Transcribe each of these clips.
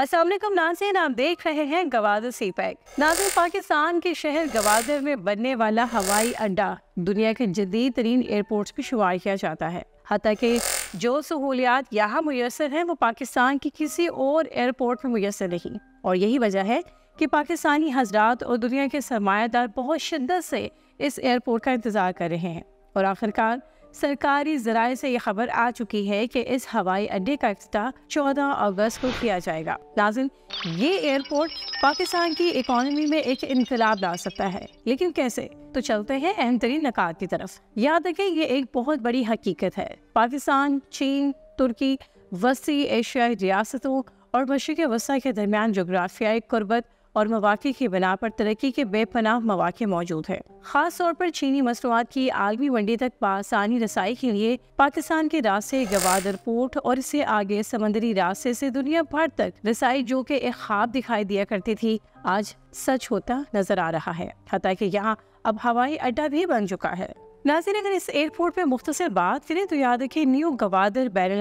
असल नाजिन आप देख रहे हैं गवादर सी पैक नाजर पाकिस्तान के शहर गवादर में बनने वाला हवाई अड्डा दुनिया के जदीद तरीन एयरपोर्ट में शुमार किया जाता है हती जो सहूलियात यहाँ मैसर हैं वो पाकिस्तान की किसी और एयरपोर्ट में मैसर नहीं और यही वजह है कि पाकिस्तानी हजरात और दुनिया के सरमायादार बहुत शिद्दत से इस एयरपोर्ट का इंतज़ार कर रहे हैं और आखिरकार सरकारी जराये से ये खबर आ चुकी है कि इस हवाई अड्डे का अफ्ताह चौदह अगस्त को किया जाएगा लाजिम ये एयरपोर्ट पाकिस्तान की इकोनॉमी में एक इनकलाब ला सकता है लेकिन कैसे तो चलते हैं अहम तरीन नकार की तरफ याद रखें ये एक बहुत बड़ी हकीकत है पाकिस्तान चीन तुर्की वसी एशियाई रियासतों और मशरक़ वसा के दरमियान जोग्राफियाई कुर्बत और मواقع की बिना पर तरक्की के बेपनाह मौाक़े मौजूद हैं ख़ास तौर पर चीनी मसनूआत की आलमी मंडी तक बासानी रसाई के लिए पाकिस्तान के रास्ते गवादर पोर्ट और इससे आगे समंदरी रास्ते से दुनिया भर तक रसाई जो कि एक ख्वाब दिखाई दिया करती थी आज सच होता नजर आ रहा है हत्या की यहाँ अब हवाई अड्डा भी बन चुका है नाजिर अगर इस एयरपोर्ट पर मुख्तर बात करें तो याद रखे न्यू गवादर बैर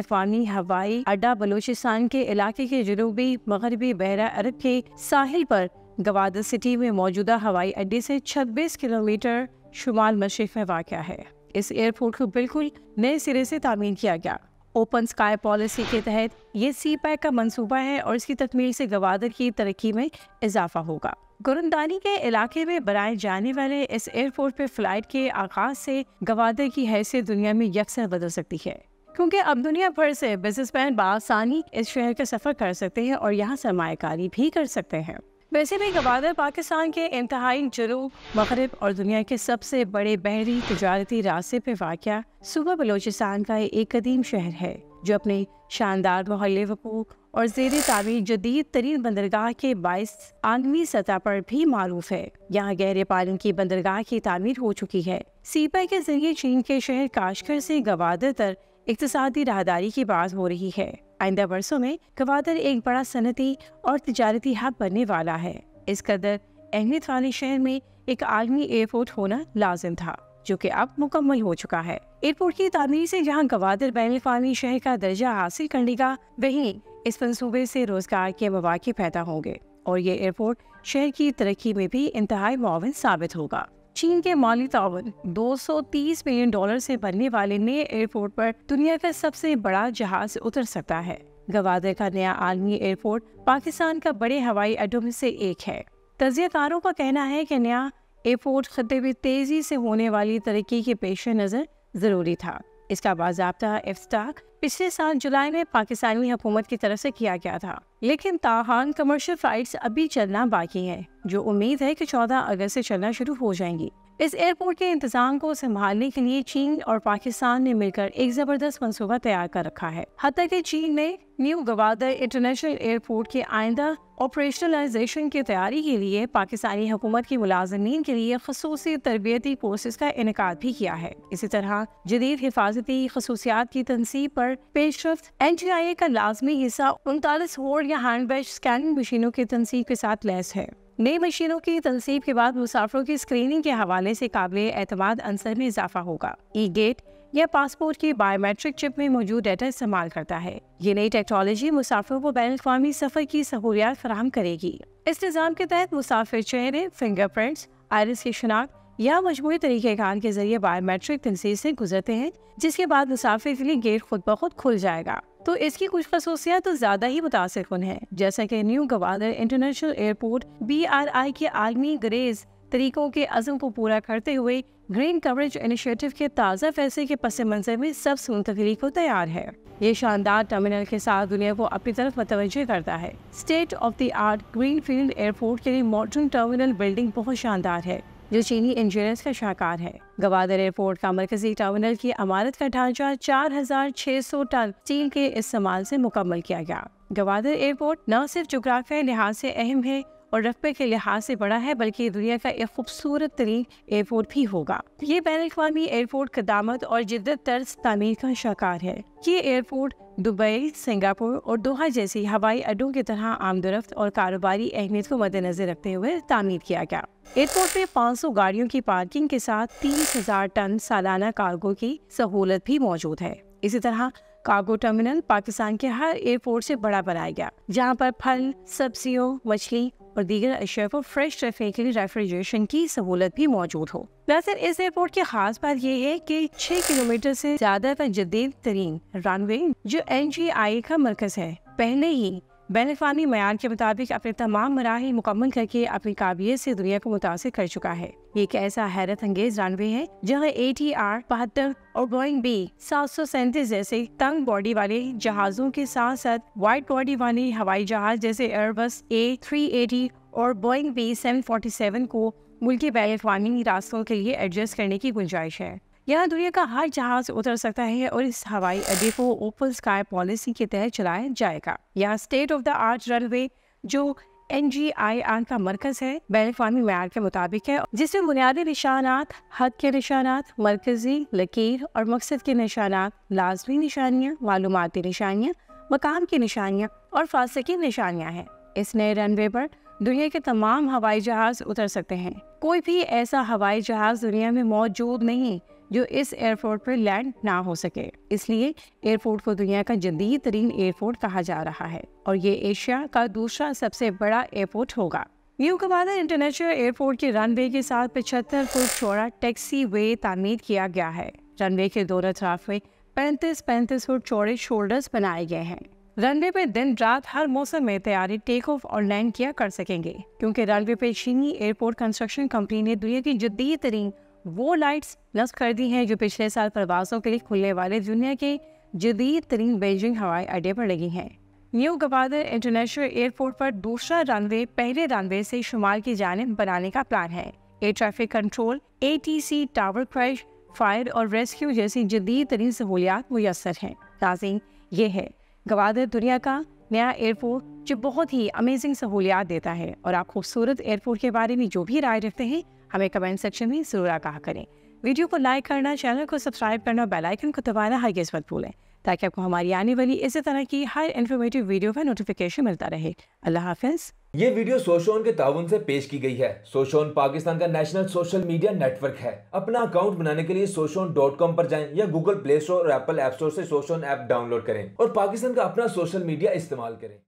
हवाई अड्डा बलूचिस्तान के इलाके के जनूबी मगरबी बहरा अरब के साहिल पर गवादर सिटी में मौजूदा हवाई अड्डे से 26 किलोमीटर शुमाल मशरक में वाक़ है इस एयरपोर्ट को बिल्कुल नए सिरे से तामीर किया गया ओपन स्काई पॉलिसी के तहत ये सी पैक का मंसूबा है और इसकी तकमील से गवादर की तरक्की में इजाफा होगा गुरंदानी के इलाके में बनाए जाने वाले इस एयरपोर्ट पे फ्लाइट के आगाज से गवादर की हैसियत दुनिया में यकसर बदल सकती है क्योंकि अब दुनिया भर से बिजनेसमैन बासानी इस शहर का सफ़र कर सकते हैं और यहाँ सरमाकारी भी कर सकते हैं वैसे भी गवादर पाकिस्तान के इंतहाई जनूब मगरब और दुनिया के सबसे बड़े बहरी तजारती रास्ते पर वाक़ सुबह बलोचिस्तान का एक कदीम शहर है जो अपने शानदार मोहल्ले वकूक और जेर ताबीर जदीद तरीन बंदरगाह के बाईस आलमी सतह पर भी मारूफ है यहाँ गहरे पालन की बंदरगाह की तमीर हो चुकी है सीपा के जरिए चीन के शहर काशकर से गवादर तक इकतदी राहदारी की बात हो रही है आइंदा बरसों में गवादर एक बड़ा सनती और तजारती हब बनने वाला है इस कदर अहमियत वाले शहर में एक आलमी एयरपोर्ट होना लाजिम था जो कि अब मुकम्मल हो चुका है एयरपोर्ट की तमीर से जहाँ गवादर बैन अवी शहर का दर्जा हासिल कर लेगा वही इस मनसूबे से रोजगार के मौाक़े पैदा होंगे और ये एयरपोर्ट शहर की तरक्की में भी इंतहाई मुआवन साबित होगा चीन के माली तावन 230 मिलियन डॉलर से बनने वाले नए एयरपोर्ट पर दुनिया का सबसे बड़ा जहाज उतर सकता है गवादर का नया आलमी एयरपोर्ट पाकिस्तान का बड़े हवाई अड्डों में से एक है तजियाकारों का कहना है कि नया एयरपोर्ट खत्े में तेजी से होने वाली तरक्की के पेश नज़र ज़रूरी था इसका बाबा अफ्ताह पिछले साल जुलाई में पाकिस्तानी हुकूमत की तरफ से किया गया था लेकिन ताहान कमर्शियल फ्लाइट्स अभी चलना बाकी है जो उम्मीद है कि 14 अगस्त से चलना शुरू हो जाएंगी इस एयरपोर्ट के इंतजाम को संभालने के लिए चीन और पाकिस्तान ने मिलकर एक जबरदस्त मंसूबा तैयार कर रखा है हती के चीन ने न्यू गवादर इंटरनेशनल एयरपोर्ट के आइंदा ऑपरेशनलाइजेशन की तैयारी के लिए पाकिस्तानी हुकूमत की मुलाजमीन के लिए खसूस तरबियती कोर्सेज का इनका भी किया है इसी तरह जदीद हिफाजती खसूसियात की तनसीब पर पेशरफ एन जी आई ए का लाजमी हिस्सा उनतालीस होर्ड या हैंड बैच स्कैनिंग मशीनों की तनसीब के साथ लैस है नई मशीनों की तनसीब के बाद मुसाफरों की स्क्रीनिंग के हवाले से काबिल एतमाद अंसर में इजाफा होगा ई गेट यह पासपोर्ट की बायोमेट्रिक चिप में मौजूद डाटा इस्तेमाल करता है ये नई टेक्नोलॉजी मुसाफिरों को बैन अवी सफर की सहूलियात फराम करेगी इस निज़ाम के तहत मुसाफिर चेहरे फिंगरप्रिंट्स आयरस की शनाख्त या मजमू कार के जरिए बायोमेट्रिक तनसीर से गुजरते हैं जिसके बाद मुसाफिर के लिए गेट खुद ब खुद खुल जाएगा तो इसकी कुछ खसूसियात तो ज़्यादा ही मुतासर कन है जैसा की new Gwadar international airport B R I के आलमी ग्रेज तरीकों के अजम को पूरा करते हुए ग्रीन कवरेज इनिशिएटिव के ताज़ा फैसले के पस मंजर में सब सुन तकली को तैयार है ये शानदार टर्मिनल के साथ दुनिया को अपनी तरफ मतवजह करता है state of the art green field airport के लिए मॉडर्न टर्मिनल बिल्डिंग बहुत शानदार है जो चीनी इंजीनियर्स का शाहकार है गवादर एयरपोर्ट का मरकजी टर्मिनल की अमारत का ढांचा 4,600 टन स्टील के इस्तेमाल से मुकम्मल किया गया गवादर एयरपोर्ट न सिर्फ जोग्राफिया लिहाज से अहम है और रकबे के लिहाज से बड़ा है बल्कि दुनिया का एक खूबसूरत तरीन एयरपोर्ट भी होगा ये बैन अवी एयरपोर्ट कदामत और जिदत तर्ज तमीर का शाकार है ये एयरपोर्ट दुबई सिंगापुर और दोहा जैसी हवाई अड्डों की तरह आमदरफ्त और कारोबारी अहमियत को मद्देनजर रखते हुए तामीर किया गया एयरपोर्ट में 500 गाड़ियों की पार्किंग के साथ 30,000 टन सालाना कार्गो की सहूलत भी मौजूद है इसी तरह कार्गो टर्मिनल पाकिस्तान के हर एयरपोर्ट से बड़ा बनाया गया जहां पर फल सब्जियों मछली और दीगर अशिया को फ्रेश रखने के लिए रेफ्रिजरेशन की सहूलत भी मौजूद हो दरअसल इस एयरपोर्ट की खास बात यह है कि 6 किलोमीटर से ज्यादा का जदीद तरीन रनवे जो एन का मरकज है पहले ही बैन अवी मैार के मुताबिक अपने तमाम मराहल मुकम्मल करके अपनी काबिलियत से दुनिया को मुतासर कर चुका है ये एक ऐसा हैरत अंगेज रनवे है जहाँ ए टी आर बहत्तर और बोइंग बी सात सौ सैंतीस जैसे तंग बॉडी वाले जहाजों के साथ साथ वाइट बॉडी वाले हवाई जहाज जैसे एयरबस ए थ्री एटी और Boeing B seven forty seven को मुल्क बैन अवी रास्तों के लिए एडजस्ट करने की गुंजाइश है यहाँ दुनिया का हर जहाज उतर सकता है और इस हवाई अड्डे को ओपन स्काई पॉलिसी के तहत चलाया जाएगा यहाँ state of the art runway जो एन जी आई आर का मरकज है बैन मैार के मुताबिक है जिसमें बुनियादी निशानात हद के निशानात मरकजी लकीर और मकसद के निशानात लाजमी निशानियाँ मालूमती निशानियाँ मकाम की निशानियाँ और फासे की निशानियाँ हैं इस नए रनवे पर दुनिया के तमाम हवाई जहाज उतर सकते हैं कोई भी ऐसा हवाई जहाज दुनिया में मौजूद नहीं जो इस एयरपोर्ट पर लैंड ना हो सके इसलिए एयरपोर्ट को दुनिया का जदीद तरीन एयरपोर्ट कहा जा रहा है और ये एशिया का दूसरा सबसे बड़ा एयरपोर्ट होगा न्यू कबादा इंटरनेशनल एयरपोर्ट के रनवे के साथ पचहत्तर फुट चौड़ा टैक्सी वे तामीर किया गया है रनवे के दोनों तरफ में पैंतीस पैंतीस फुट चौड़े शोल्डर्स बनाए गए हैं रनवे पे दिन रात हर मौसम में तैयारी टेक ऑफ और लैंड किया कर सकेंगे क्योंकि रनवे पे चीनी एयरपोर्ट कंस्ट्रक्शन कंपनी ने दुनिया की जदीद तरीन वो लाइट्स नस्ब कर दी हैं जो पिछले साल प्रवासों के लिए खुलने वाले दुनिया के जदीद तरीन बेजिंग हवाई अड्डे पर लगी हैं न्यू गवादर इंटरनेशनल एयरपोर्ट पर दूसरा रनवे पहले रनवे से शुमाल की जानब बनाने का प्लान है air traffic control a tower crash fire और रेस्क्यू जैसी जदीद तरीन सहूलियात मैसर हैं नाजिन ये है गवादर दुनिया का नया एयरपोर्ट जो बहुत ही अमेजिंग सहूलियात देता है और आप खूबसूरत एयरपोर्ट के बारे में जो भी राय रखते हैं हमें कमेंट सेक्शन में ज़रूर आगाह करें वीडियो को लाइक करना चैनल को सब्सक्राइब करना और बेलाइकन को दबाना हर मत भूलें ताकि आपको हमारी आने वाली इसी तरह की हर इन्फॉर्मेटिव वीडियो का नोटिफिकेशन मिलता रहे अल्लाह हाफिज ये वीडियो सोशोन के ताउन से पेश की गई है सोशोन पाकिस्तान का नेशनल सोशल मीडिया नेटवर्क है अपना अकाउंट बनाने के लिए सोशोन डॉट कॉम पर जाए या गूगल प्ले स्टोर और एप्पल ऐप स्टोर ऐसी सोशोन ऐप डाउनलोड करें और पाकिस्तान का अपना सोशल मीडिया इस्तेमाल करें